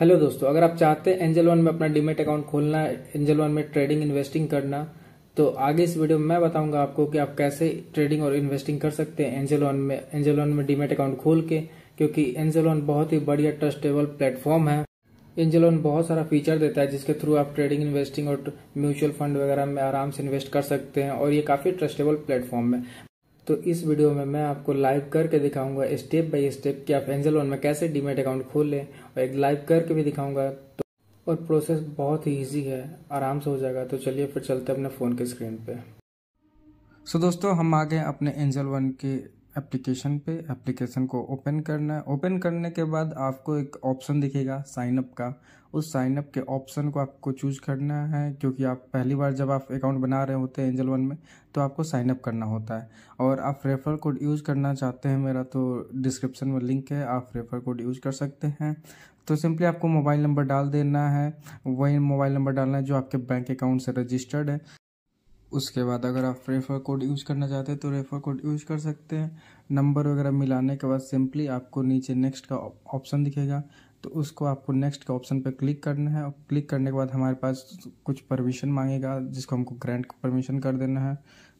hello दोस्तों अगर आप चाहते हैं एंजल वन में अपना डीमेट अकाउंट खोलना एंजल वन में ट्रेडिंग इन्वेस्टिंग करना तो आगे इस वीडियो में मैं बताऊंगा आपको कि आप कैसे ट्रेडिंग और इन्वेस्टिंग कर सकते हैं एंजल वन में एंजल वन में डीमेट अकाउंट खोल के क्योंकि एंजल वन बहुत ही बढ़िया ट्रस्टेबल प्लेटफॉर्म है एंजल वन बहुत सारा फीचर देता है जिसके थ्रू आप ट्रेडिंग इन्वेस्टिंग और म्यूचुअल फंड वगैरह में आराम से इन्वेस्ट कर सकते हैं और ये काफ़ी ट्रस्टेबल प्लेटफॉर्म है तो इस वीडियो में मैं आपको लाइव करके दिखाऊंगा स्टेप बाय स्टेप कि आप एंजल वन में कैसे डीमेट अकाउंट खोल लें और एक लाइव करके भी दिखाऊंगा तो और प्रोसेस बहुत ही ईजी है आराम से हो जाएगा तो चलिए फिर चलते अपने फ़ोन के स्क्रीन पे सो so, दोस्तों हम आ गए अपने एंजल वन के एप्लीकेशन पे एप्लीकेशन को ओपन करना है ओपन करने के बाद आपको एक ऑप्शन दिखेगा साइनअप का उस साइनअप के ऑप्शन को आपको चूज करना है क्योंकि आप पहली बार जब आप अकाउंट बना रहे होते हैं एंजल वन में तो आपको साइनअप करना होता है और आप रेफर कोड यूज़ करना चाहते हैं मेरा तो डिस्क्रिप्शन में लिंक है आप रेफर कोड यूज़ कर सकते हैं तो सिंपली आपको मोबाइल नंबर डाल देना है वही मोबाइल नंबर डालना है जो आपके बैंक अकाउंट से रजिस्टर्ड है उसके बाद अगर आप रेफ़र कोड यूज करना चाहते हैं तो रेफ़र कोड यूज कर सकते हैं नंबर वगैरह मिलाने के बाद सिंपली आपको नीचे नेक्स्ट का ऑप्शन दिखेगा तो उसको आपको नेक्स्ट के ऑप्शन पर क्लिक करना है और क्लिक करने के बाद हमारे पास कुछ परमिशन मांगेगा जिसको हमको ग्रैंड परमिशन कर देना है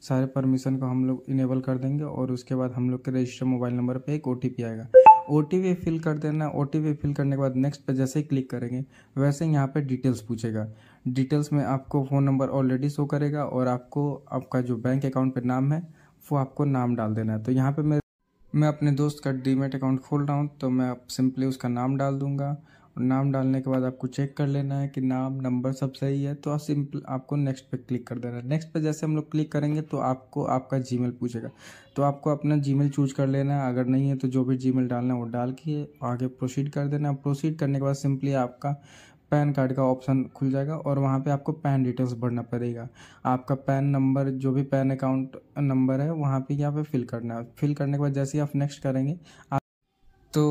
सारे परमिशन को हम लोग इनेबल कर देंगे और उसके बाद हम लोग के रजिस्टर मोबाइल नंबर पर एक ओ आएगा ओ टी फिल कर देना ओ टी फिल करने के बाद नेक्स्ट पे जैसे ही क्लिक करेंगे वैसे यहाँ पे डिटेल्स पूछेगा डिटेल्स में आपको फ़ोन नंबर ऑलरेडी शो करेगा और आपको आपका जो बैंक अकाउंट पे नाम है वो आपको नाम डाल देना है तो यहाँ पे मैं मैं अपने दोस्त का डीमेट अकाउंट खोल रहा हूँ तो मैं सिंपली उसका नाम डाल दूँगा नाम डालने के बाद आपको चेक कर लेना है कि नाम नंबर सब सही है तो आप सिंपल आपको नेक्स्ट पे क्लिक कर देना है नेक्स्ट पे जैसे हम लोग क्लिक करेंगे तो आपको आपका जी पूछेगा तो आपको अपना जी चूज कर लेना है अगर नहीं है तो जो भी जी डालना है वो डाल के आगे प्रोसीड कर देना है प्रोसीड करने के बाद सिंपली आपका पैन कार्ड का ऑप्शन खुल जाएगा और वहाँ पे आपको पैन डिटेल्स भरना पड़ेगा आपका पैन नंबर जो भी पैन अकाउंट नंबर है वहाँ पे यहाँ पे फिल करना है फिल करने के बाद जैसे ही आप नेक्स्ट करेंगे आप तो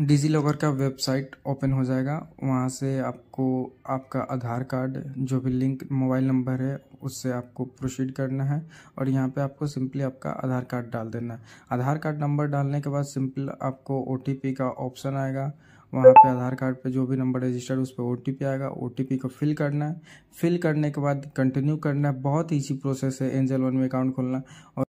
डिजी लॉकर का वेबसाइट ओपन हो जाएगा वहाँ से आपको आपका आधार कार्ड जो भी लिंक मोबाइल नंबर है उससे आपको प्रोसीड करना है और यहाँ पे आपको सिंपली आपका आधार कार्ड डाल देना है आधार कार्ड नंबर डालने के बाद सिंपल आपको ओ का ऑप्शन आएगा वहाँ पे आधार कार्ड पे जो भी नंबर रजिस्टर्ड उस पर ओ आएगा ओ को फिल करना है फिल करने के बाद कंटिन्यू करना है बहुत ईजी प्रोसेस है एंजल वन में अकाउंट खोलना और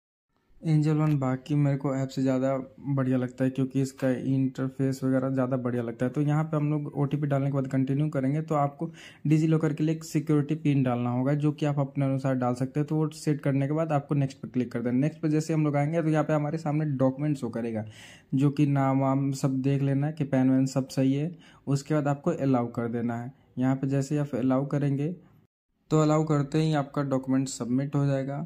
एंजल वन बाकी मेरे को ऐप से ज़्यादा बढ़िया लगता है क्योंकि इसका इंटरफेस वगैरह ज़्यादा बढ़िया लगता है तो यहाँ पे हम लोग ओ डालने के बाद कंटिन्यू करेंगे तो आपको डिजी लॉकर के लिए एक सिक्योरिटी पिन डालना होगा जो कि आप अपने अनुसार डाल सकते हैं तो वो सेट करने के बाद आपको नेक्स्ट पर क्लिक कर देना नेक्स्ट पर जैसे हम लोग आएंगे तो यहाँ पर हमारे सामने डॉक्यूमेंट शो करेगा जो कि नाम वाम सब देख लेना है कि पैन वैन सब सही है उसके बाद आपको अलाउ कर देना है यहाँ पर जैसे आप अलाउ करेंगे तो अलाउ करते ही आपका डॉक्यूमेंट सबमिट हो जाएगा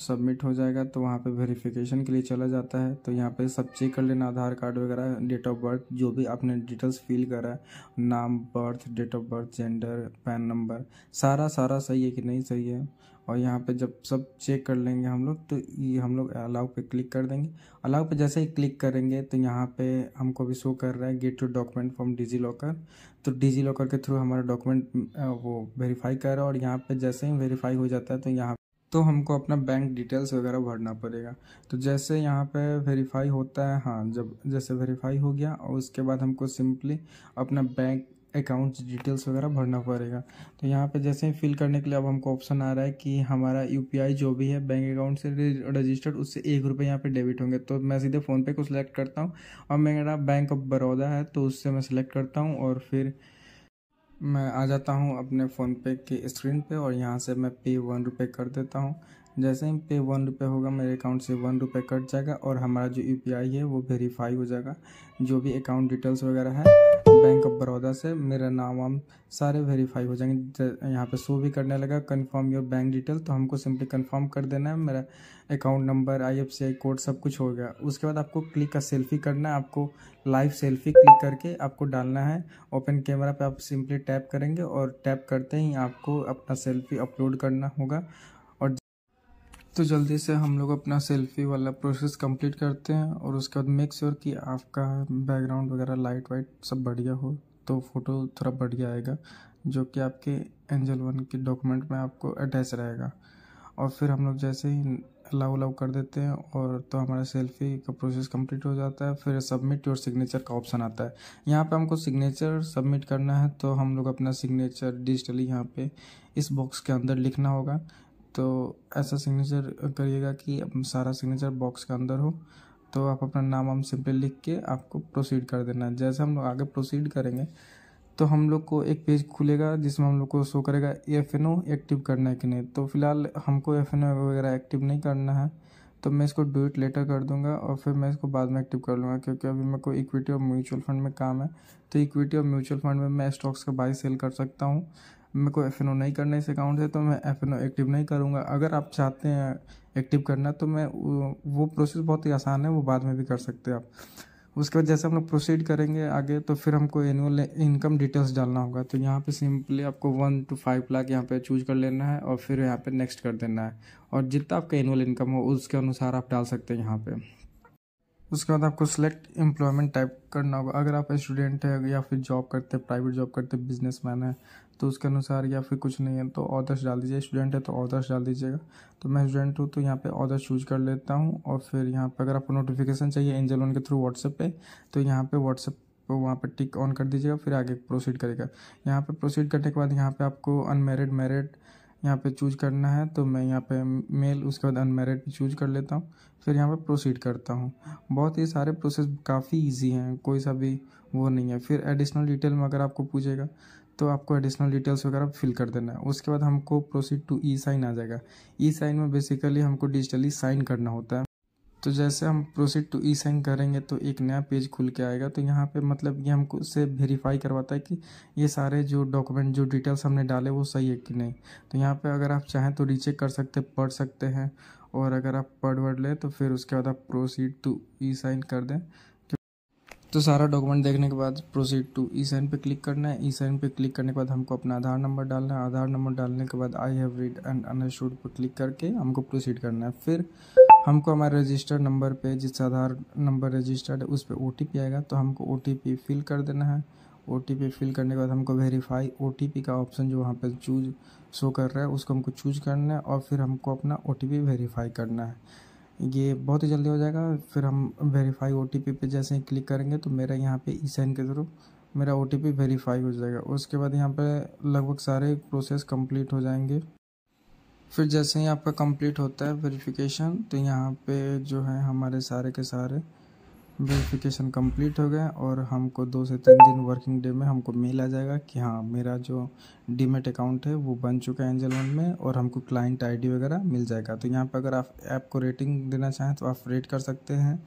सबमिट हो जाएगा तो वहाँ पे वेरिफिकेशन के लिए चला जाता है तो यहाँ पे सब चेक कर लेना आधार कार्ड वगैरह डेट ऑफ बर्थ जो भी आपने डिटेल्स फिल करा है नाम birth date of birth gender PAN number सारा सारा सही है कि नहीं सही है और यहाँ पे जब सब चेक कर लेंगे हम लोग तो ये हम लोग अलाउ पे क्लिक कर देंगे अलाउ पे जैसे ही क्लिक करेंगे तो यहाँ पे हमको भी शो कर रहा है get to document from DigiLocker तो डिजी लॉकर के थ्रू हमारा डॉक्यूमेंट वो वेरीफाई कर रहा है और यहाँ पे जैसे ही वेरीफाई हो जाता है तो यहाँ तो हमको अपना बैंक डिटेल्स वगैरह भरना पड़ेगा तो जैसे यहाँ पे वेरीफाई होता है हाँ जब जैसे वेरीफाई हो गया और उसके बाद हमको सिंपली अपना बैंक अकाउंट डिटेल्स वगैरह भरना पड़ेगा तो यहाँ पे जैसे ही फिल करने के लिए अब हमको ऑप्शन आ रहा है कि हमारा यू जो भी है बैंक अकाउंट से रजिस्टर्ड उससे एक रुपये यहाँ पे डेबिट होंगे तो मैं सीधे फ़ोन पे को सिलेक्ट करता हूँ और मेरा बैंक ऑफ बड़ौदा है तो उससे मैं सिलेक्ट करता हूँ और फिर मैं आ जाता हूँ अपने फ़ोन पे की स्क्रीन पे और यहाँ से मैं पे वन रुपये कर देता हूँ जैसे ही पे वन रुपये होगा मेरे अकाउंट से वन रुपये कट जाएगा और हमारा जो यू है वो वेरीफाई हो जाएगा जो भी अकाउंट डिटेल्स वगैरह है बैंक ऑफ बड़ौदा से मेरा नाम वाम सारे वेरीफाई हो जाएंगे यहाँ पे शो भी करने लगा कंफर्म योर बैंक डिटेल तो हमको सिंपली कंफर्म कर देना है मेरा अकाउंट नंबर आईएफसीआई कोड सब कुछ हो गया उसके बाद आपको क्लिक का सेल्फी करना है आपको लाइव सेल्फी क्लिक करके आपको डालना है ओपन कैमरा पे आप सिंपली टैप करेंगे और टैप करते ही आपको अपना सेल्फी अपलोड करना होगा और तो जल्दी से हम लोग अपना सेल्फी वाला प्रोसेस कंप्लीट करते हैं और उसके बाद मेक श्योर कि आपका बैकग्राउंड वगैरह लाइट वाइट सब बढ़िया हो तो फ़ोटो थोड़ा बढ़िया आएगा जो कि आपके एंजल वन के डॉक्यूमेंट में आपको अटैच रहेगा और फिर हम लोग जैसे ही अलाउ अलाउ कर देते हैं और तो हमारा सेल्फी का प्रोसेस कंप्लीट हो जाता है फिर सबमिट और सिग्नेचर का ऑप्शन आता है यहाँ पे हमको सिग्नेचर सबमिट करना है तो हम लोग अपना सिग्नेचर डिजिटली यहाँ पे इस बॉक्स के अंदर लिखना होगा तो ऐसा सिग्नेचर करिएगा कि सारा सिग्नेचर बॉक्स के अंदर हो तो आप अपना नाम हम सिंपली लिख के आपको प्रोसीड कर देना है जैसे हम लोग आगे प्रोसीड करेंगे तो हम लोग को एक पेज खुलेगा जिसमें हम लोग को शो करेगा एफ एन ओ एक्टिव करना है कि नहीं तो फिलहाल हमको एफ एन ओ वगैरह एक्टिव नहीं करना है तो मैं इसको डू इट लेटर कर दूंगा और फिर मैं इसको बाद में एक्टिव कर लूँगा क्योंकि अभी मेरे को इक्विटी और म्यूचुअल फंड में काम है तो इक्विटी और म्यूचुअल फंड में मैं स्टॉक्स का बाई सेल कर सकता हूँ मेरे को एफ एन ओ नहीं करना इस अकाउंट से तो मैं एफ एन ओ एक्टिव नहीं करूँगा अगर आप चाहते हैं एक्टिव करना तो मैं वो प्रोसेस बहुत ही आसान है वो बाद में भी कर सकते हैं आप उसके बाद जैसे हम लोग प्रोसीड करेंगे आगे तो फिर हमको एनुअल इनकम डिटेल्स डालना होगा तो यहाँ पे सिंपली आपको वन टू फाइव लाख यहाँ पे चूज कर लेना है और फिर यहाँ पे नेक्स्ट कर देना है और जितना आपका एनुअल इनकम हो उसके अनुसार आप डाल सकते हैं यहाँ पे उसके बाद आपको सेलेक्ट एम्प्लॉयमेंट टाइप करना होगा अगर आप स्टूडेंट है या फिर जॉब करते हैं प्राइवेट जॉब करते हैं बिजनेस मैन है तो उसके अनुसार या फिर कुछ नहीं है तो ऑर्डर्स डाल दीजिए स्टूडेंट है तो ऑर्डर्स डाल दीजिएगा तो मैं स्टूडेंट हूँ तो यहाँ पे ऑर्डर चूज कर लेता हूँ और फिर यहाँ पर अगर आपको नोटिफिकेशन चाहिए एंजल के थ्रू व्हाट्सएप पे तो यहाँ पे व्हाट्सएप तो वहाँ पर टिक ऑन कर दीजिएगा फिर आगे प्रोसीड करेगा यहाँ पर प्रोसीड करने के बाद यहाँ पर आपको अनमेरिड मेरिड यहाँ पे चूज करना है तो मैं यहाँ पे मेल उसके बाद अनमेरिड चूज कर लेता हूँ फिर यहाँ पे प्रोसीड करता हूँ बहुत ही सारे प्रोसेस काफ़ी इजी हैं कोई सा भी वो नहीं है फिर एडिशनल डिटेल में अगर आपको पूछेगा तो आपको एडिशनल डिटेल्स वगैरह फिल कर देना है उसके बाद हमको प्रोसीड टू ई साइन आ जाएगा ई साइन में बेसिकली हमको डिजिटली साइन करना होता है तो जैसे हम प्रोसीड टू ई साइन करेंगे तो एक नया पेज खुल के आएगा तो यहाँ पे मतलब ये हमको उससे वेरीफाई करवाता है कि ये सारे जो डॉक्यूमेंट जो डिटेल्स हमने डाले वो सही है कि नहीं तो यहाँ पे अगर आप चाहें तो रीचेक कर सकते पढ़ सकते हैं और अगर आप पढ़ वर्ड लें तो फिर उसके बाद आप प्रोसीड टू ई साइन कर दें तो सारा डॉक्यूमेंट देखने के बाद प्रोसीड टू ई साइन पे क्लिक करना है ई साइन पे क्लिक करने के बाद हमको अपना आधार नंबर डालना है आधार नंबर डालने के बाद I have read and understood पर क्लिक करके हमको प्रोसीड करना है फिर हमको हमारे रजिस्टर्ड नंबर पे जिस आधार नंबर रजिस्टर्ड है उस पर ओ आएगा तो हमको ओ फिल कर देना है ओ फिल करने के बाद हमको वेरीफाई ओ का ऑप्शन जो वहाँ पर चूज शो कर रहा है उसको हमको चूज करना है और फिर हमको अपना ओ वेरीफाई करना है ये बहुत ही जल्दी हो जाएगा फिर हम वेरीफाई ओ पे जैसे ही क्लिक करेंगे तो मेरा यहाँ पे ई साइन के थ्रू मेरा ओ वेरीफाई हो जाएगा उसके बाद यहाँ पे लगभग सारे प्रोसेस कंप्लीट हो जाएंगे फिर जैसे ही आपका कंप्लीट होता है वेरिफिकेशन तो यहाँ पे जो है हमारे सारे के सारे वेरिफिकेशन कंप्लीट हो गए और हमको दो से तीन दिन वर्किंग डे में हमको मेल आ जाएगा कि हाँ मेरा जो डीमेट अकाउंट है वो बन चुका है एंजल वन में और हमको क्लाइंट आईडी वगैरह मिल जाएगा तो यहाँ पर अगर आप ऐप को रेटिंग देना चाहें तो आप रेट कर सकते हैं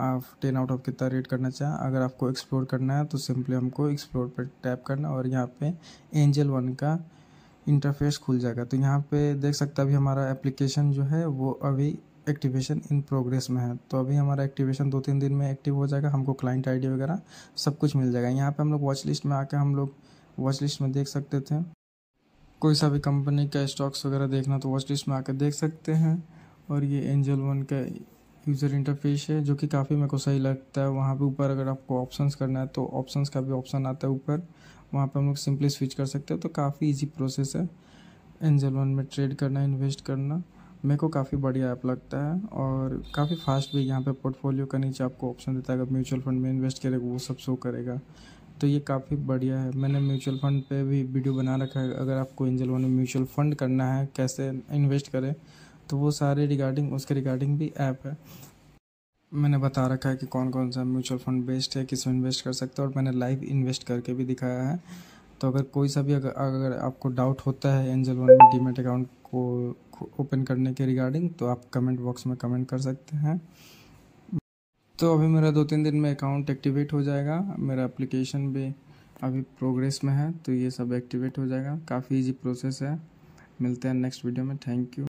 आप टेन आउट ऑफ कितना रेट करना चाहें अगर आपको एक्सप्लोर करना है तो सिंपली हमको एक्सप्लोर पर टैप करना और यहाँ पर एंजल वन का इंटरफेस खुल जाएगा तो यहाँ पे देख सकते हैं अभी हमारा एप्लीकेशन जो है वो अभी एक्टिवेशन इन प्रोग्रेस में है तो अभी हमारा एक्टिवेशन दो तीन दिन में एक्टिव हो जाएगा हमको क्लाइंट आई वगैरह सब कुछ मिल जाएगा यहाँ पर हम लोग वॉच लिस्ट में आकर हम लोग वॉच लिस्ट में देख सकते थे कोई सा भी कंपनी का स्टॉक्स वगैरह देखना तो वॉच लिस्ट में आकर देख सकते हैं और ये एंजल वन का यूज़र इंटरफेस है जो कि काफ़ी मेरे को सही लगता है वहाँ पे ऊपर अगर आपको ऑप्शंस करना है तो ऑप्शंस का भी ऑप्शन आता है ऊपर वहाँ पे हम लोग सिंपली स्विच कर सकते हैं तो काफ़ी इजी प्रोसेस है एंजल वन में ट्रेड करना इन्वेस्ट करना मेरे को काफ़ी बढ़िया ऐप लगता है और काफ़ी फास्ट भी यहाँ पे पोर्टफोलियो का नीचे आपको ऑप्शन देता है अगर म्यूचुअल फंड में इन्वेस्ट करेगा वो सब शो करेगा तो ये काफ़ी बढ़िया है मैंने म्यूचुअल फंड पे भी वीडियो बना रखा है अगर आपको एंजल वन में म्यूचुअल फंड करना है कैसे इन्वेस्ट करें तो वो सारे रिगार्डिंग उसके रिगार्डिंग भी ऐप है मैंने बता रखा है कि कौन कौन सा म्यूचुअल फंड बेस्ट है किस में इन्वेस्ट कर सकते हो और मैंने लाइव इन्वेस्ट करके भी दिखाया है तो अगर कोई सा भी अगर, अगर आपको डाउट होता है एंजल वन में डीमेट अकाउंट को ओपन करने के रिगार्डिंग तो आप कमेंट बॉक्स में कमेंट कर सकते हैं तो अभी मेरा दो तीन दिन में अकाउंट एक्टिवेट हो जाएगा मेरा एप्लीकेशन भी अभी प्रोग्रेस में है तो ये सब एक्टिवेट हो जाएगा काफ़ी इजी प्रोसेस है मिलते हैं नेक्स्ट वीडियो में थैंक यू